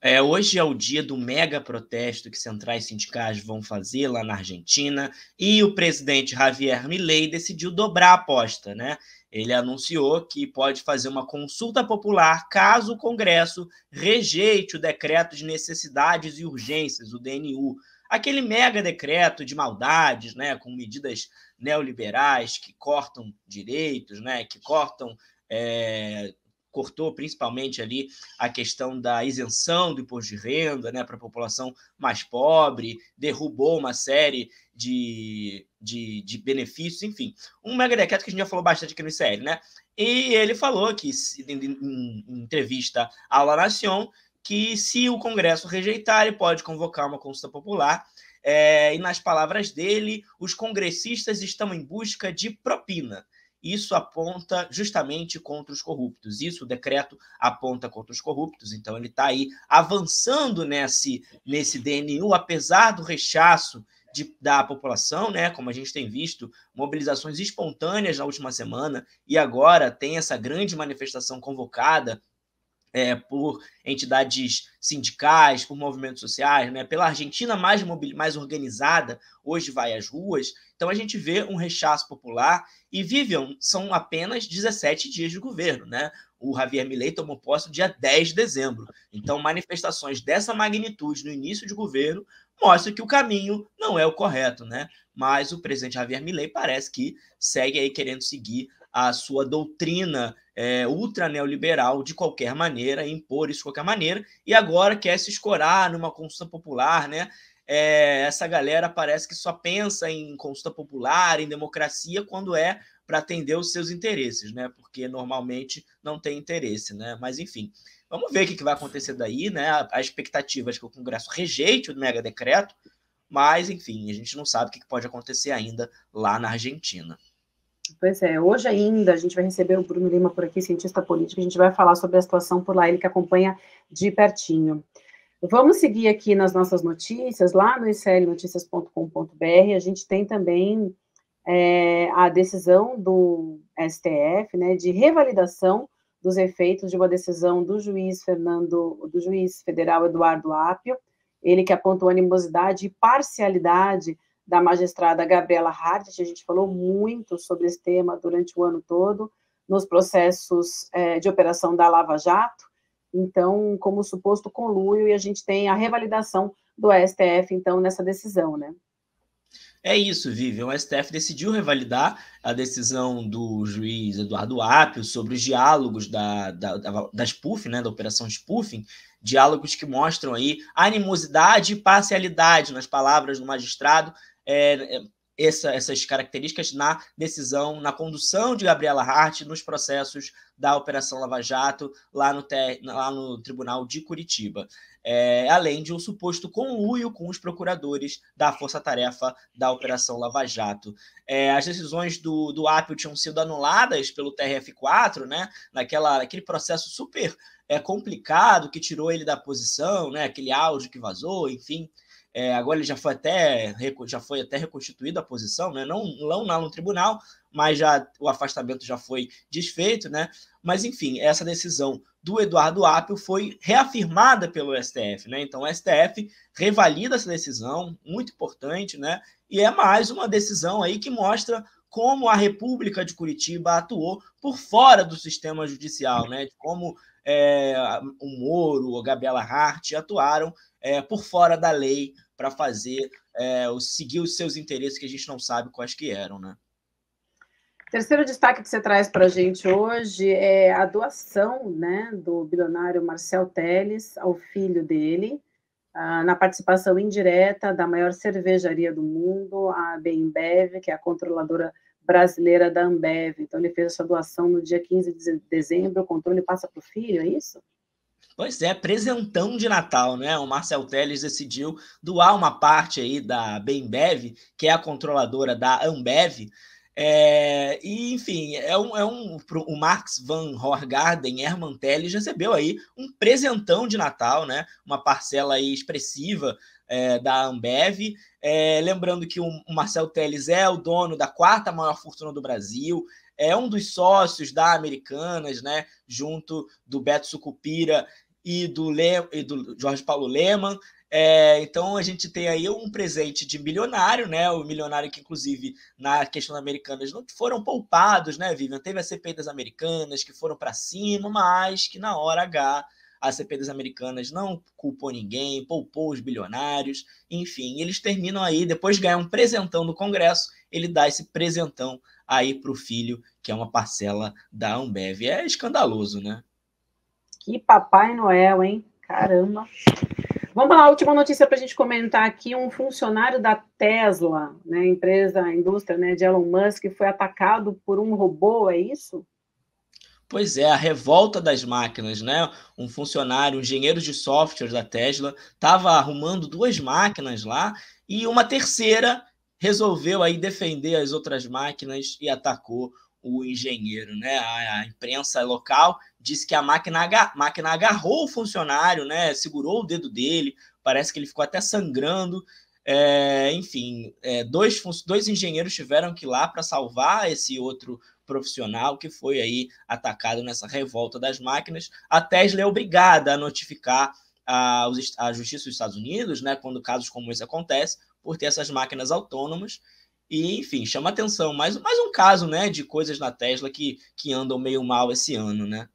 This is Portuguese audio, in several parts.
É, hoje é o dia do mega protesto que centrais sindicais vão fazer lá na Argentina e o presidente Javier Milei decidiu dobrar a aposta, né? Ele anunciou que pode fazer uma consulta popular caso o Congresso rejeite o decreto de necessidades e urgências, o DNU, aquele mega decreto de maldades, né, com medidas neoliberais que cortam direitos, né, que cortam é, cortou principalmente ali a questão da isenção do imposto de renda né, para a população mais pobre, derrubou uma série de, de, de benefícios, enfim. Um mega decreto que a gente já falou bastante aqui no ICL, né? E ele falou que, em, entrevista à La Nación, que se o Congresso rejeitar, ele pode convocar uma consulta popular. É, e nas palavras dele, os congressistas estão em busca de propina isso aponta justamente contra os corruptos. Isso o decreto aponta contra os corruptos. Então ele está aí avançando nesse, nesse DNU, apesar do rechaço de, da população, né? Como a gente tem visto, mobilizações espontâneas na última semana e agora tem essa grande manifestação convocada é, por entidades sindicais, por movimentos sociais, né? pela Argentina mais, mais organizada, hoje vai às ruas. Então a gente vê um rechaço popular e Vivian são apenas 17 dias de governo. Né? O Javier Milei tomou posse dia 10 de dezembro. Então manifestações dessa magnitude no início de governo mostra que o caminho não é o correto, né? Mas o presidente Javier Milei parece que segue aí querendo seguir a sua doutrina é, ultra neoliberal de qualquer maneira, impor isso de qualquer maneira, e agora quer se escorar numa consulta popular, né? É, essa galera parece que só pensa em consulta popular, em democracia, quando é para atender os seus interesses, né? Porque normalmente não tem interesse, né? Mas enfim, vamos ver o que vai acontecer daí, né? As expectativas que o Congresso rejeite o mega decreto, mas enfim, a gente não sabe o que pode acontecer ainda lá na Argentina. Pois é, hoje ainda a gente vai receber o Bruno Lima por aqui, cientista político, a gente vai falar sobre a situação por lá, ele que acompanha de pertinho. Vamos seguir aqui nas nossas notícias, lá no icelnoticias.com.br, a gente tem também é, a decisão do STF, né, de revalidação dos efeitos de uma decisão do juiz Fernando, do juiz federal Eduardo Apio, ele que apontou animosidade e parcialidade da magistrada Gabriela Hardt, a gente falou muito sobre esse tema durante o ano todo, nos processos é, de operação da Lava Jato, então, como suposto conluio, e a gente tem a revalidação do STF, então, nessa decisão, né? É isso, Vivian. O STF decidiu revalidar a decisão do juiz Eduardo Apio sobre os diálogos da, da, da, da spoofing, né, da operação spoofing, diálogos que mostram aí animosidade e parcialidade nas palavras do magistrado é, é, essa, essas características na decisão, na condução de Gabriela Hart nos processos da Operação Lava Jato lá no, lá no Tribunal de Curitiba. É, além de um suposto conluio com os procuradores da Força Tarefa da Operação Lava Jato. É, as decisões do, do Apple tinham sido anuladas pelo TRF4, né, naquela, naquele processo super é, complicado que tirou ele da posição, né, aquele áudio que vazou, enfim. É, agora ele já foi até já foi até reconstituído a posição, né? não, não lá no tribunal, mas já o afastamento já foi desfeito, né? Mas enfim, essa decisão do Eduardo Apio foi reafirmada pelo STF, né? Então o STF revalida essa decisão, muito importante, né? E é mais uma decisão aí que mostra como a República de Curitiba atuou por fora do sistema judicial, né? De como é, o Moro, a Gabriela Hart atuaram é, por fora da lei para fazer é, o, seguir os seus interesses que a gente não sabe quais que eram, né? Terceiro destaque que você traz para a gente hoje é a doação né, do bilionário Marcel Teles ao filho dele, na participação indireta da maior cervejaria do mundo, a Bembev, que é a controladora brasileira da Ambev. Então, ele fez essa doação no dia 15 de dezembro, o controle passa para o filho, é isso? Pois é, presentão de Natal, né? O Marcel Teles decidiu doar uma parte aí da Bembev, que é a controladora da Ambev, é, e, enfim, é um, é um, o Max Van Horgarden Herman Telles recebeu aí um presentão de Natal, né? Uma parcela expressiva é, da Ambev. É, lembrando que o, o Marcel Telles é o dono da quarta maior fortuna do Brasil, é um dos sócios da Americanas, né? Junto do Beto Sucupira e do, Le, e do Jorge Paulo Leman. É, então a gente tem aí um presente de milionário, né? O milionário que, inclusive, na questão americana, não foram poupados, né, Vivian? Teve a CPI das Americanas que foram para cima, mas que na hora H a CP das Americanas não culpou ninguém, poupou os bilionários, enfim, eles terminam aí, depois de ganhar um presentão do Congresso, ele dá esse presentão aí para o filho, que é uma parcela da Ambev. É escandaloso, né? Que Papai Noel, hein? Caramba! Vamos lá, última notícia para a gente comentar aqui. Um funcionário da Tesla, né, empresa, indústria né, de Elon Musk, foi atacado por um robô, é isso? Pois é, a revolta das máquinas, né? Um funcionário, um engenheiro de software da Tesla, estava arrumando duas máquinas lá e uma terceira resolveu aí defender as outras máquinas e atacou o engenheiro, né? A, a imprensa local disse que a máquina, aga, máquina agarrou o funcionário, né? Segurou o dedo dele, parece que ele ficou até sangrando. É, enfim, é, dois, dois engenheiros tiveram que ir lá para salvar esse outro profissional que foi aí atacado nessa revolta das máquinas. A Tesla é obrigada a notificar a, a Justiça dos Estados Unidos, né, quando casos como esse acontecem, por ter essas máquinas autônomas. E, enfim, chama atenção. Mais, mais um caso né, de coisas na Tesla que, que andam meio mal esse ano, né?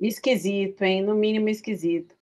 Esquisito, hein? No mínimo esquisito.